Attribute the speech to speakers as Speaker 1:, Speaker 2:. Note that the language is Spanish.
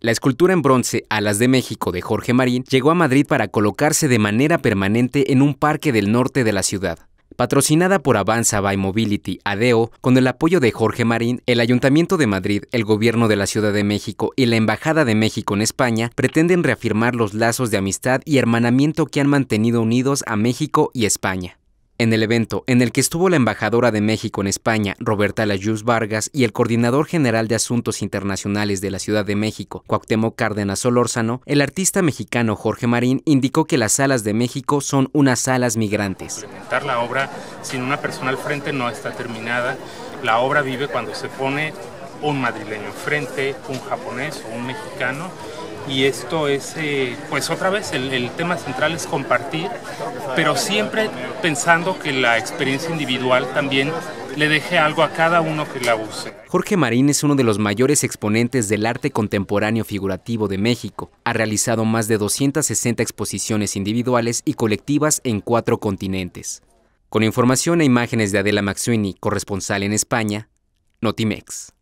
Speaker 1: La escultura en bronce Alas de México de Jorge Marín llegó a Madrid para colocarse de manera permanente en un parque del norte de la ciudad. Patrocinada por Avanza by Mobility ADEO, con el apoyo de Jorge Marín, el Ayuntamiento de Madrid, el Gobierno de la Ciudad de México y la Embajada de México en España pretenden reafirmar los lazos de amistad y hermanamiento que han mantenido unidos a México y España. En el evento, en el que estuvo la embajadora de México en España, Roberta Layuz Vargas, y el coordinador general de Asuntos Internacionales de la Ciudad de México, Cuauhtémoc Cárdenas Solórzano, el artista mexicano Jorge Marín indicó que las salas de México son unas salas migrantes.
Speaker 2: la obra sin una persona al frente no está terminada. La obra vive cuando se pone un madrileño enfrente, un japonés o un mexicano. Y esto es, eh, pues otra vez, el, el, tema central es compartir, pero siempre pensando que la experiencia individual también le deje algo a cada uno que la use.
Speaker 1: Jorge Marín es uno de los mayores exponentes del arte contemporáneo figurativo de México. Ha realizado más de 260 exposiciones individuales y colectivas en cuatro continentes. Con información e imágenes de Adela Maxuini, corresponsal en España, Notimex.